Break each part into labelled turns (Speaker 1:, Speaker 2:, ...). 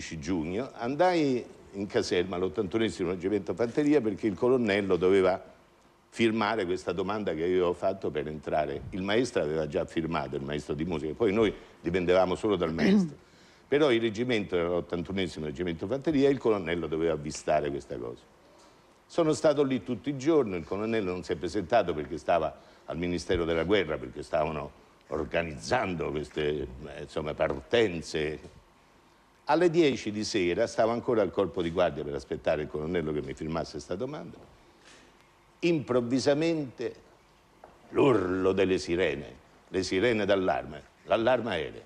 Speaker 1: 11 giugno andai in caserma all'81esimo reggimento fanteria perché il colonnello doveva firmare questa domanda che io avevo fatto per entrare. Il maestro aveva già firmato, il maestro di musica, poi noi dipendevamo solo dal maestro. Però il reggimento era l'81esimo reggimento fanteria e il colonnello doveva avvistare questa cosa. Sono stato lì tutti i giorni, il colonnello non si è presentato perché stava al Ministero della Guerra, perché stavano organizzando queste insomma, partenze alle 10 di sera stavo ancora al corpo di guardia per aspettare il colonnello che mi firmasse questa domanda. Improvvisamente l'urlo delle sirene, le sirene d'allarme, l'allarme aereo.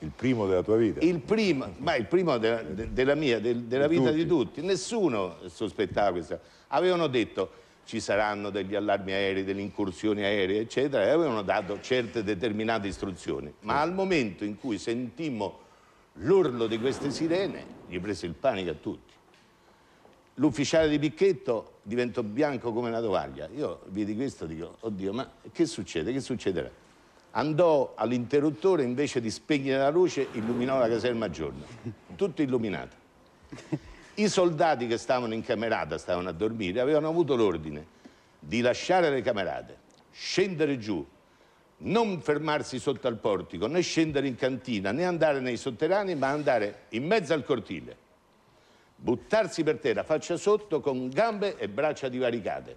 Speaker 1: Il primo della tua vita? Il primo, ma il primo della, della mia, della, di vita tutti. di tutti. Nessuno sospettava questa. Avevano detto ci saranno degli allarmi aerei, delle incursioni aeree, eccetera, e avevano dato certe determinate istruzioni. Ma al momento in cui sentimmo L'urlo di queste sirene gli prese il panico a tutti. L'ufficiale di Picchetto diventò bianco come una tovaglia. Io vidi questo e dico, oddio, ma che succede? Che succederà? Andò all'interruttore, invece di spegnere la luce, illuminò la caserma a giorno. Tutto illuminato. I soldati che stavano in camerata, stavano a dormire, avevano avuto l'ordine di lasciare le camerate, scendere giù, non fermarsi sotto al portico, né scendere in cantina, né andare nei sotterranei, ma andare in mezzo al cortile, buttarsi per terra, faccia sotto, con gambe e braccia divaricate.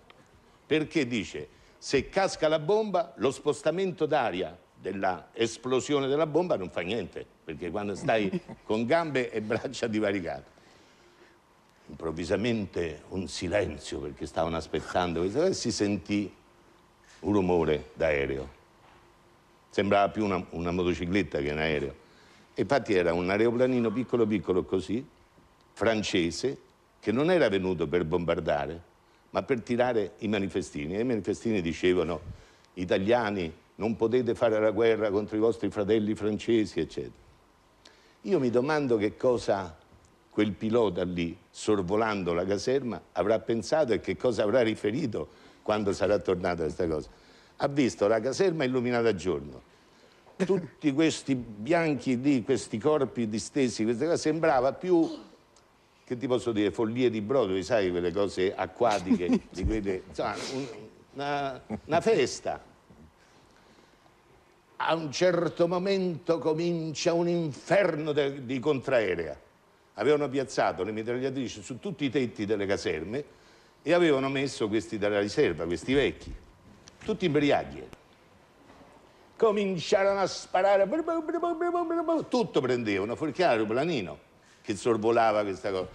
Speaker 1: Perché dice, se casca la bomba, lo spostamento d'aria dell'esplosione della bomba non fa niente, perché quando stai con gambe e braccia divaricate. Improvvisamente un silenzio, perché stavano aspettando, e si sentì un rumore d'aereo sembrava più una, una motocicletta che un aereo. Infatti era un aeroplanino piccolo piccolo così, francese, che non era venuto per bombardare, ma per tirare i manifestini. E i manifestini dicevano, italiani, non potete fare la guerra contro i vostri fratelli francesi, eccetera. Io mi domando che cosa quel pilota lì, sorvolando la caserma, avrà pensato e che cosa avrà riferito quando sarà tornata questa cosa ha visto la caserma illuminata a giorno. Tutti questi bianchi lì, questi corpi distesi, queste cose, sembrava più, che ti posso dire, follie di Broadway, sai, quelle cose acquatiche, di quelle, insomma, un, una, una festa. A un certo momento comincia un inferno de, di contraerea. Avevano piazzato le mitragliatrici su tutti i tetti delle caserme e avevano messo questi della riserva, questi vecchi tutti ubriachi. Cominciarono a sparare, tutto prendevano, fuori chiaro, planino, che sorvolava questa cosa.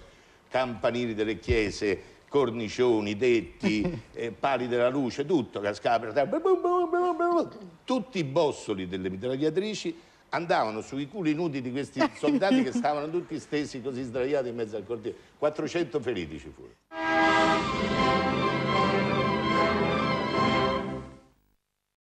Speaker 1: Campanili delle chiese, cornicioni, tetti, eh, pali della luce, tutto cascava per Tutti i bossoli delle mitragliatrici andavano sui culi nudi di questi soldati che stavano tutti stesi così sdraiati in mezzo al cortile. 400 feriti ci furono.